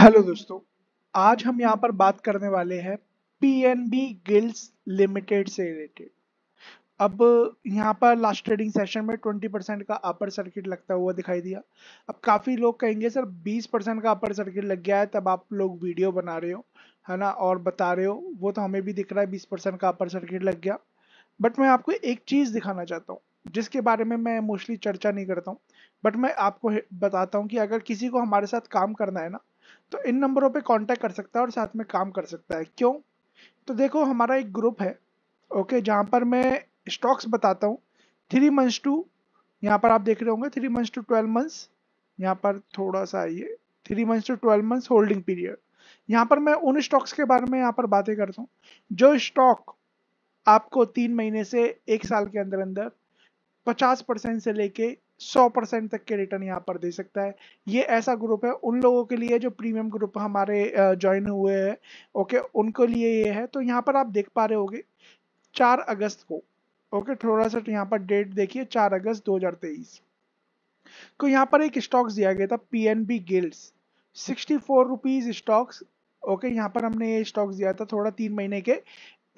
hello दोस्तों आज हम यहाँ पर बात करने वाले हैं पीएनबी गिल्ड्स लिमिटेड से रिलेटेड अब यहाँ पर लास्ट ट्रेडिंग सेशन में 20 परसेंट का अपर सर्किट लगता हुआ दिखाई दिया अब काफ़ी लोग कहेंगे सर 20 परसेंट का अपर सर्किट लग गया है तब आप लोग वीडियो बना रहे हो है ना और बता रहे हो वो तो हमें भी दिख रहा है बीस परसेंट का अपर सर्किट लग गया बट मैं आपको एक चीज़ दिखाना चाहता हूँ जिसके बारे में मैं मोस्टली चर्चा नहीं करता हूँ बट मैं आपको बताता हूँ कि अगर किसी को हमारे साथ काम करना है ना तो इन नंबरों पे कांटेक्ट कर सकता है और साथ में काम कर सकता है क्यों तो देखो हमारा एक ग्रुप है ओके जहाँ पर मैं स्टॉक्स बताता हूँ थ्री मंथ्स टू यहाँ पर आप देख रहे होंगे three months to twelve months यहाँ पर थोड़ा सा ये three months to twelve months holding period यहाँ पर मैं उन स्टॉक्स के बारे में यहाँ पर बातें करता हूँ जो स्टॉक आपको तीन महीने से एक साल के अंदर अंदर पचास परसेंट से लेके सौ परसेंट तक के रिटर्न यहाँ पर दे सकता है ये ऐसा ग्रुप है उन लोगों के लिए जो प्रीमियम ग्रुप हमारे ज्वाइन हुए हैं ओके उनके लिए ये है तो यहाँ पर आप देख पा रहे होगे चार अगस्त को ओके थोड़ा सा यहाँ पर डेट देखिए चार अगस्त दो को तो यहाँ पर एक स्टॉक्स दिया गया था P N B Gilts stocks okay यहाँ पर हमने ये स्टॉक्स दिया था थोड़ा तीन महीने के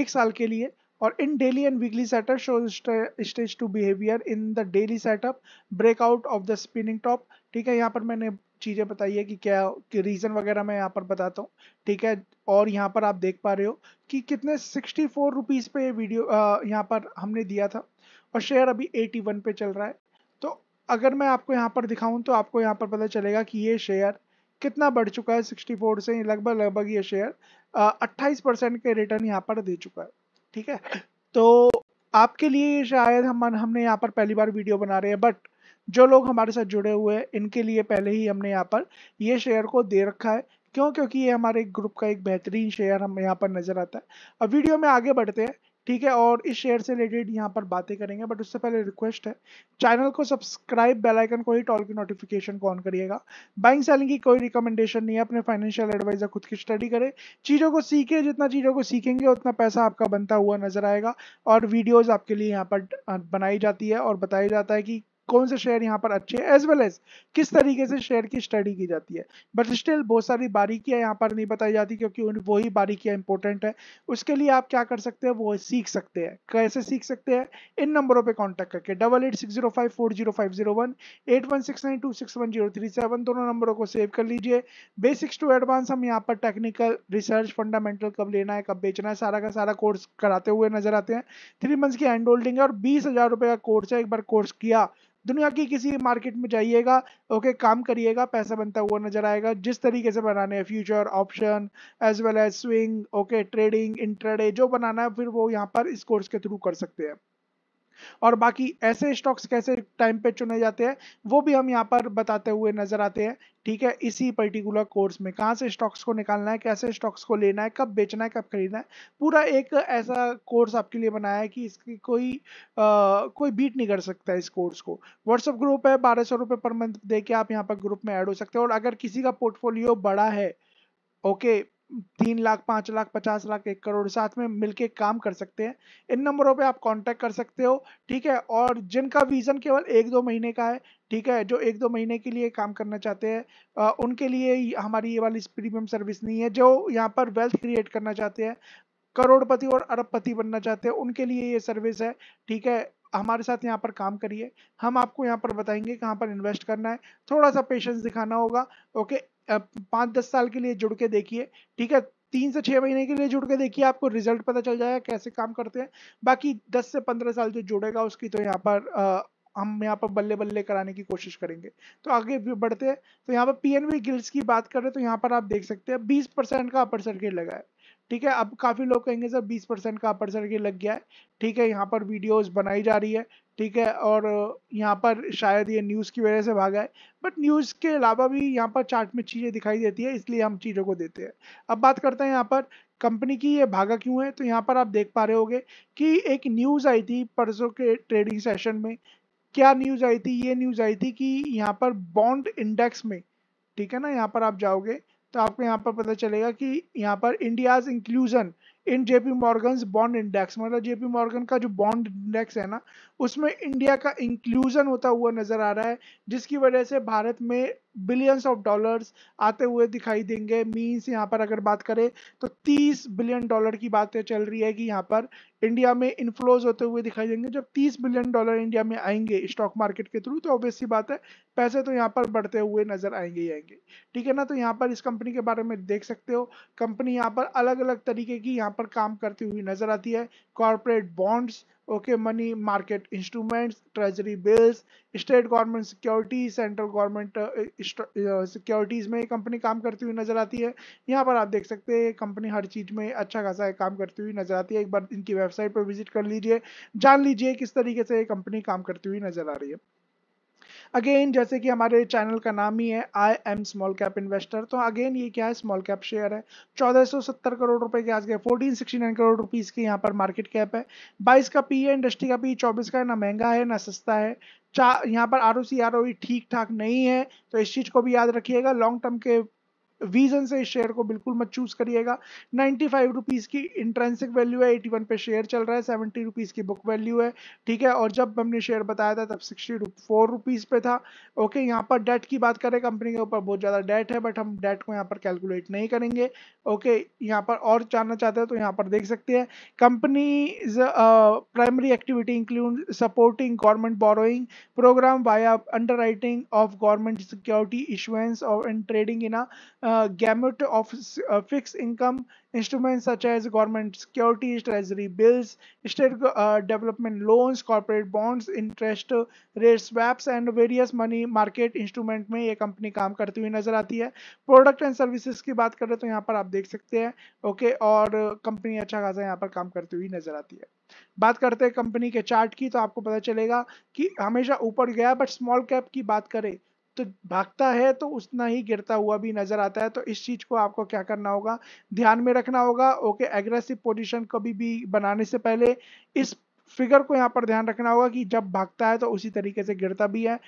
एक साल के लिए और in daily and weekly setup show stage two behaviour in the daily setup breakout of the spinning top ठीक है यहाँ पर मैंने चीज़ें बताई है कि क्या कि रीज़न वगैरह मैं यहाँ पर बताता हूँ ठीक है और यहाँ पर आप देख पा रहे हो कि कितने सिक्सटी फोर रुपीज़ पे वीडियो यहाँ पर हमने दिया था और शेयर अभी एटी वन पे चल रहा है तो अगर मैं आपको यहाँ पर दिखाऊँ तो आपको यहाँ पर पता चलेगा कि ये शेयर कितना बढ़ चुका है सिक्सटी फोर से लगभग लगभग ये शेयर अट्ठाईस परसेंट के रिटर्न यहाँ पर दे चुका है ठीक है तो आपके लिए शायद हम हमने यहाँ पर पहली बार वीडियो बना रहे हैं बट जो लोग हमारे साथ जुड़े हुए हैं इनके लिए पहले ही हमने यहाँ पर ये शेयर को दे रखा है क्यों क्योंकि ये हमारे ग्रुप का एक बेहतरीन शेयर हम यहाँ पर नजर आता है अब वीडियो में आगे बढ़ते हैं ठीक है और इस शेयर से रिलेटेड यहाँ पर बातें करेंगे बट उससे पहले रिक्वेस्ट है चैनल को सब्सक्राइब बेल आइकन को ही टॉल की नोटिफिकेशन को ऑन करिएगा बाइंग सेलिंग की कोई रिकमेंडेशन नहीं है अपने फाइनेंशियल एडवाइजर खुद की स्टडी करें चीज़ों को सीखें जितना चीज़ों को सीखेंगे उतना पैसा आपका बनता हुआ नजर आएगा और वीडियोज़ आपके लिए यहाँ पर बनाई जाती है और बताया जाता है कि कौन से शेयर यहाँ पर अच्छे हैं एज वेल एज किस तरीके से शेयर की स्टडी की जाती है बट स्टिल बहुत सारी बारीकियाँ यहाँ पर नहीं बताई जाती क्योंकि वही बारीकियाँ इंपॉर्टेंट है उसके लिए आप क्या कर सकते हैं वो सीख सकते हैं कैसे सीख सकते हैं इन नंबरों पर कॉन्टैक्ट करके double eight six zero five four zero five zero one eight one six nine two six one zero three seven दोनों नंबरों को सेव कर लीजिए बेसिक्स टू एडवांस हम यहाँ पर टेक्निकल रिसर्च फंडामेंटल कब लेना है कब बेचना है सारा का सारा कोर्स कराते हुए नजर आते हैं थ्री मंथ्स की हैंड होल्डिंग है और बीस हजार रुपये का कोर्स है एक बार कोर्स किया दुनिया की किसी मार्केट में जाइएगा ओके काम करिएगा पैसा बनता हुआ नजर आएगा जिस तरीके से बनाने हैं future option as well as swing okay trading intraday जो बनाना है फिर वो यहाँ पर इस कोर्स के थ्रू कर सकते हैं और बाकी ऐसे स्टॉक्स कैसे टाइम पे चुने जाते हैं वो भी हम यहाँ पर बताते हुए नजर आते हैं ठीक है इसी पर्टिकुलर कोर्स में कहाँ से स्टॉक्स को निकालना है कैसे स्टॉक्स को लेना है कब बेचना है कब खरीदना है पूरा एक ऐसा कोर्स आपके लिए बनाया है कि इसकी कोई आ, कोई बीट नहीं कर सकता इस कोर्स को व्हाट्सअप ग्रुप है बारह सौ रुपये पर मंथ दे के आप यहाँ पर ग्रुप में ऐड हो सकते हैं और अगर किसी का पोर्टफोलियो बड़ा है ओके तीन लाख पांच लाख पचास लाख एक करोड़ साथ में मिलके काम कर सकते हैं इन नंबरों पे आप कांटेक्ट कर सकते हो ठीक है और जिनका वीज़न केवल एक दो महीने का है ठीक है जो एक दो महीने के लिए काम करना चाहते हैं उनके लिए हमारी ये वाली प्रीमियम सर्विस नहीं है जो यहाँ पर वेल्थ क्रिएट करना चाहते हैं करोड़पति और अरबपति बनना चाहते हैं उनके लिए ये सर्विस है ठीक है हमारे साथ यहाँ पर काम करिए हम आपको यहाँ पर बताएंगे कहाँ पर इन्वेस्ट करना है थोड़ा सा पेशेंस दिखाना होगा ओके पाँच दस साल के लिए जुड़ के देखिए ठीक है तीन से छः महीने के लिए जुड़ के देखिए आपको रिजल्ट पता चल जाएगा कैसे काम करते हैं बाकी दस से पंद्रह साल जो जुड़ेगा उसकी तो यहाँ पर हम यहाँ पर बल्ले बल्ले कराने की कोशिश करेंगे तो आगे भी बढ़ते हैं तो यहाँ पर पी एन गिल्ड्स की बात करें तो यहाँ पर आप देख सकते हैं बीस परसेंट का अपर सर्किट लगा है ठीक है अब काफ़ी लोग कहेंगे सर बीस परसेंट का अपर सर्किट लग गया है ठीक है यहाँ पर वीडियोस बनाई जा रही है ठीक है और यहाँ पर शायद ये न्यूज़ की वजह से भागा है बट न्यूज़ के अलावा भी यहाँ पर चार्ट में चीज़ें दिखाई देती है इसलिए हम चीज़ों को देते हैं अब बात करते हैं यहाँ पर कंपनी की ये भागा क्यों है तो यहाँ पर आप देख पा रहे होगे कि एक न्यूज़ आई थी परसों के ट्रेडिंग सेशन में क्या न्यूज़ आई थी ये न्यूज़ आई थी कि यहाँ पर बॉन्ड इंडेक्स में ठीक है ना यहाँ पर आप जाओगे तो आपको यहाँ पर पता चलेगा कि यहाँ पर India's inclusion in JP Morgan bond index मतलब जेपी मॉर्गन का जो बॉन्ड इंडेक्स है ना उसमें इंडिया का इंक्लूजन होता हुआ नजर आ रहा है जिसकी वजह से भारत में बिलियंस ऑफ डॉलर्स आते हुए दिखाई देंगे मीन्स यहाँ पर अगर बात करें तो 30 बिलियन डॉलर की बातें चल रही है कि यहाँ पर इंडिया में इन्फ्लोज होते हुए दिखाई देंगे जब 30 बिलियन डॉलर इंडिया में आएंगे स्टॉक मार्केट के थ्रू तो ऑब्वियसली बात है पैसे तो यहाँ पर बढ़ते हुए नजर आएंगे ही आएंगे ठीक है ना तो यहाँ पर इस कंपनी के बारे में देख सकते हो कंपनी यहाँ पर अलग अलग तरीके की यहाँ पर काम करती हुई नजर आती है corporate bonds okay money market instruments treasury bills state government securities central government securities में कंपनी काम करती हुई नजर आती है यहाँ पर आप देख सकते हैं कंपनी हर चीज में अच्छा खासा काम करती हुई नजर आती है एक बार इनकी वेबसाइट पर विजिट कर लीजिए जान लीजिए किस तरीके से ये कंपनी काम करती हुई नजर आ रही है अगेन जैसे कि हमारे चैनल का नाम ही है I am small cap investor तो अगेन ये क्या है स्मॉल कैप शेयर है 1470 करोड़ रुपए के आज गए 1469 करोड़ रुपीस की यहाँ पर मार्केट कैप है 22 का पी है इंडस्ट्री का पी 24 का ना महंगा है ना सस्ता है यहाँ पर आर ओ e ठीक ठाक नहीं है तो इस चीज़ को भी याद रखिएगा लॉन्ग टर्म के वीजन से इस शेयर को बिल्कुल मत चूज करिएगा नाइन्टी फाइव रुपीज की इंट्रेंसिक वैल्यू है एटी वन पे शेयर चल रहा है सेवेंटी रुपीज की बुक वैल्यू है ठीक है और जब हमने शेयर बताया था तब सिक्सटी फोर रुपीज पे था ओके यहाँ पर डेट की बात करें कंपनी के ऊपर बहुत ज्यादा डेट है बट हम डेट को यहाँ पर कैलकुलेट नहीं करेंगे ओके यहाँ पर और जानना चाहते हैं तो यहाँ पर देख सकते हैं company primary activity include supporting government borrowing programme by under of government security issuance और and trading in a uh, gamut of uh, fixed income instruments such as government securities, treasury bills, state uh, development loans, corporate bonds, interest rate swaps and various money market instrument में ये company काम करती हुई नजर आती है product and services की बात करें तो यहाँ पर आप देख सकते हैं ओके okay, और कंपनी अच्छा खासा यहाँ पर काम करती हुई नजर आती है बात करते हैं कंपनी के चार्ट की तो आपको पता चलेगा कि हमेशा ऊपर गया बट स्मॉल कैप की बात करें तो भागता है तो उतना ही गिरता हुआ भी नजर आता है तो इस चीज को आपको क्या करना होगा ध्यान में रखना होगा ओके एग्रेसिव पोजिशन कभी भी बनाने से पहले इस फिगर को यहाँ पर ध्यान रखना होगा कि जब भागता है तो उसी तरीके से गिरता भी है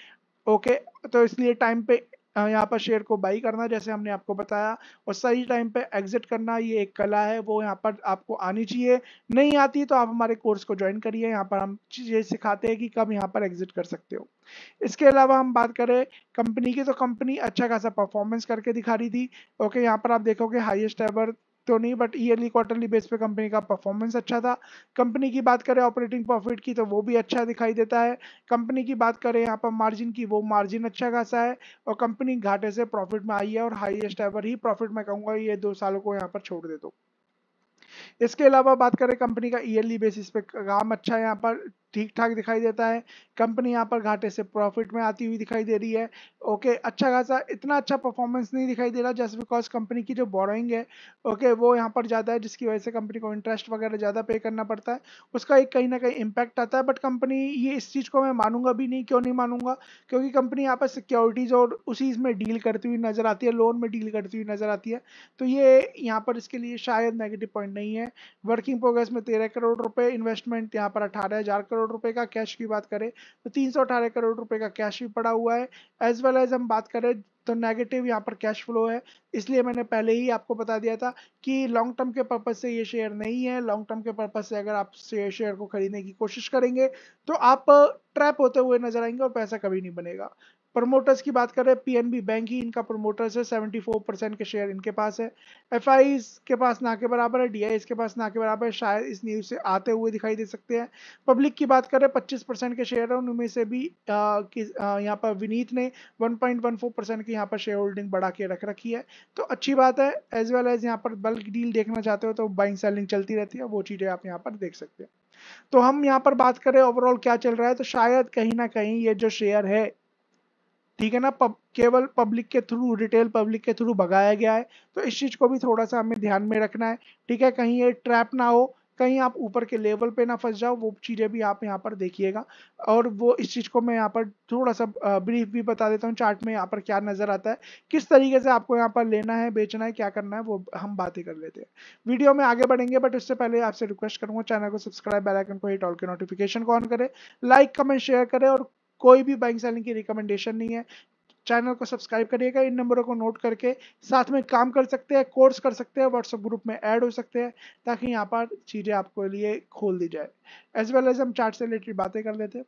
ओके तो इसलिए टाइम पे यहाँ पर शेयर को बाई करना जैसे हमने आपको बताया और सही टाइम पे एग्जिट करना ये एक कला है वो यहाँ पर आपको आनी चाहिए नहीं आती तो आप हमारे कोर्स को ज्वाइन करिए यहाँ पर हम चीज़ें सिखाते हैं कि कब यहाँ पर एग्जिट कर सकते हो इसके अलावा हम बात करें कंपनी की तो कंपनी अच्छा खासा परफॉर्मेंस करके दिखा रही थी ओके यहाँ पर आप देखोगे हाइएस्ट एवर तो नहीं बट ईयरली क्वार्टरली बेस पे कंपनी का परफॉर्मेंस अच्छा था कंपनी की बात करें ऑपरेटिंग प्रॉफिट की तो वो भी अच्छा दिखाई देता है कंपनी की बात करें यहाँ पर मार्जिन की वो मार्जिन अच्छा खासा है और कंपनी घाटे से प्रॉफिट में आई है और हाईएस्ट एवर ही प्रॉफिट मैं कहूँगा ये दो सालों को यहाँ पर छोड़ दे दो इसके अलावा बात करें कंपनी का ईयरली बेसिस पे काम अच्छा है यहाँ पर ठीक ठाक दिखाई देता है कंपनी यहाँ पर घाटे से प्रॉफिट में आती हुई दिखाई दे रही है ओके अच्छा खासा इतना अच्छा परफॉर्मेंस नहीं दिखाई दे रहा जस्ट बिकॉज कंपनी की जो बोरोइंग है ओके वो यहाँ पर ज़्यादा है जिसकी वजह से कंपनी को इंटरेस्ट वगैरह ज़्यादा पे करना पड़ता है उसका एक कहीं ना कहीं इम्पैक्ट आता है बट कंपनी ये इस चीज़ को मैं मानूंगा भी नहीं क्यों नहीं मानूंगा क्योंकि कंपनी यहाँ पर सिक्योरिटीज़ और उसी में डील करती हुई नज़र आती है लोन में डील करती हुई नज़र आती है तो ये यहाँ पर इसके लिए शायद नेगेटिव पॉइंट नहीं है वर्किंग प्रोग्रेस में तेरह करोड़ रुपये इन्वेस्टमेंट यहाँ पर अठारह हज़ार करोड़ करोड़ रुपए का कैश की बात करें तो तीन करोड़ रुपए का कैश भी पड़ा हुआ है एज वेल एज हम बात करें तो नेगेटिव यहाँ पर कैश फ्लो है इसलिए मैंने पहले ही आपको बता दिया था कि लॉन्ग टर्म के पर्पज से ये शेयर नहीं है लॉन्ग टर्म के पर्पज से अगर आप शेयर को खरीदने की कोशिश करेंगे तो आप ट्रैप होते हुए नजर आएंगे और पैसा कभी नहीं बनेगा प्रमोटर्स की बात करें पीएनबी बैंक ही इनका प्रमोटर्स है 74 परसेंट के शेयर इनके पास है एफ के पास ना के बराबर है डी के पास ना के बराबर है शायद इस न्यूज से आते हुए दिखाई दे सकते हैं पब्लिक की बात करें 25 परसेंट के शेयर है उनमें से भी यहाँ पर विनीत ने 1.14 परसेंट की यहाँ पर शेयर होल्डिंग बढ़ा के रख रखी है तो अच्छी बात है एज वेल एज यहाँ पर बल्क डील देखना चाहते हो तो बाइंग सेलिंग चलती रहती है वो चीज़ें आप यहाँ पर देख सकते हैं तो हम यहाँ पर बात करें ओवरऑल क्या चल रहा है तो शायद कहीं ना कहीं ये जो शेयर है ठीक है ना पब, केवल पब्लिक के थ्रू रिटेल पब्लिक के थ्रू भगाया गया है तो इस चीज़ को भी थोड़ा सा हमें ध्यान में रखना है ठीक है कहीं ये ट्रैप ना हो कहीं आप ऊपर के लेवल पे ना फंस जाओ वो चीज़ें भी आप यहाँ पर देखिएगा और वो इस चीज़ को मैं यहाँ पर थोड़ा सा ब्रीफ भी बता देता हूँ चार्ट में यहाँ पर क्या नज़र आता है किस तरीके से आपको यहाँ पर लेना है बेचना है क्या करना है वो हम बातें कर लेते हैं वीडियो में आगे बढ़ेंगे बट उससे पहले आपसे रिक्वेस्ट करूँगा चैनल को सब्सक्राइब बेलाइकन को हिट ऑल के नोटिफिकेशन को ऑन करें लाइक कमेंट शेयर करें और कोई भी बाइंग सेलिंग की रिकमेंडेशन नहीं है चैनल को सब्सक्राइब करिएगा इन नंबरों को नोट करके साथ में काम कर सकते हैं कोर्स कर सकते हैं व्हाट्सएप ग्रुप में ऐड हो सकते हैं ताकि यहाँ पर चीज़ें आपको लिए खोल दी जाए एज वेल एज हम चार्ट से रिलेटेड बातें कर लेते हैं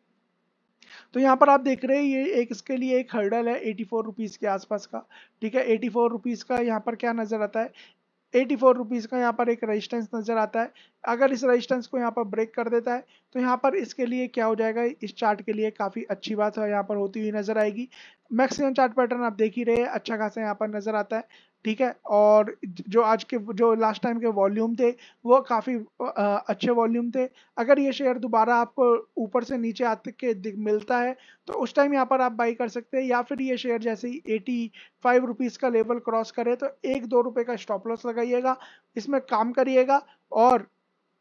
तो यहाँ पर आप देख रहे हैं ये एक इसके लिए एक हर्डल है एटी फोर रुपीज़ के आसपास का ठीक है एटी फोर रुपीज़ का यहाँ पर क्या नज़र आता है एटी फोर रुपीज़ का यहाँ पर एक रेजिस्टेंस नज़र आता है अगर इस रेजिस्टेंस को यहाँ पर ब्रेक कर देता है तो यहाँ पर इसके लिए क्या हो जाएगा इस चार्ट के लिए काफ़ी अच्छी बात है यहाँ पर होती हुई नज़र आएगी मैक्सिमम चार्ट पैटर्न आप देख ही रहे हैं अच्छा खासा यहाँ पर नज़र आता है ठीक है और जो आज के जो लास्ट टाइम के वॉल्यूम थे वो काफ़ी अच्छे वॉल्यूम थे अगर ये शेयर दोबारा आपको ऊपर से नीचे आते के मिलता है तो उस टाइम यहाँ पर आप बाई कर सकते हैं या फिर ये शेयर जैसे ही एटी फाइव रुपीज़ का लेवल क्रॉस करे तो एक दो रुपये का स्टॉप लॉस लगाइएगा इसमें काम करिएगा और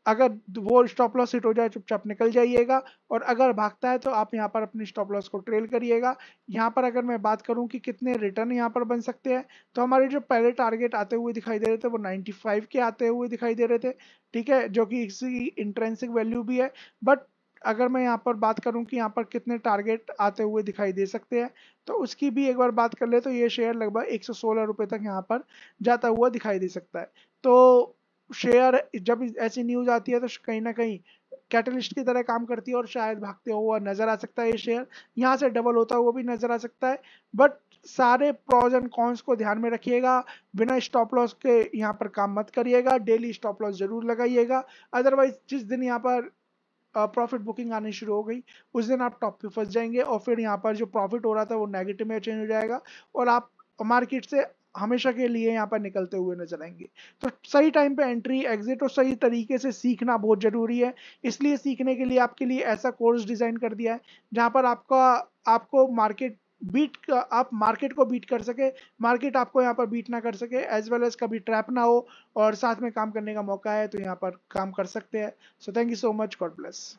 अगर वो स्टॉप लॉस हिट हो जाए चुपचाप निकल जाइएगा और अगर भागता है तो आप यहाँ पर अपने स्टॉप लॉस को ट्रेल करिएगा यहाँ पर अगर मैं बात करूँ कि कितने रिटर्न यहाँ पर बन सकते हैं तो हमारे जो पहले टारगेट आते हुए दिखाई दे रहे थे वो 95 के आते हुए दिखाई दे रहे थे ठीक है जो कि इसकी इंट्रेंसिक वैल्यू भी है बट अगर मैं यहाँ पर बात करूँ कि यहाँ पर कितने टारगेट आते हुए दिखाई दे सकते हैं तो उसकी भी एक बार बात कर ले तो ये शेयर लगभग एक सौ तक यहाँ पर जाता हुआ दिखाई दे सकता है तो शेयर जब ऐसी न्यूज आती है तो कहीं ना कहीं कैटलिस्ट की तरह काम करती है और शायद भागते हुआ नजर आ सकता है ये शेयर यहाँ से डबल होता हुआ भी नजर आ सकता है बट सारे प्रोज एंड कॉन्स को ध्यान में रखिएगा बिना स्टॉप लॉस के यहाँ पर काम मत करिएगा डेली स्टॉप लॉस जरूर लगाइएगा अदरवाइज जिस दिन यहाँ पर प्रॉफिट बुकिंग आनी शुरू हो गई उस दिन आप टॉप पे फंस जाएंगे और फिर यहाँ पर जो प्रॉफिट हो रहा था वो नेगेटिव में चेंज हो जाएगा और आप मार्केट से हमेशा के लिए यहाँ पर निकलते हुए नजर आएंगे तो सही टाइम पे एंट्री एग्जिट और सही तरीके से सीखना बहुत ज़रूरी है इसलिए सीखने के लिए आपके लिए ऐसा कोर्स डिज़ाइन कर दिया है जहाँ पर आपका आपको मार्केट बीट आप मार्केट को बीट कर सके मार्केट आपको यहाँ पर बीट ना कर सके एज वेल एज कभी ट्रैप ना हो और साथ में काम करने का मौका है तो यहाँ पर काम कर सकते हैं so thank you so much God bless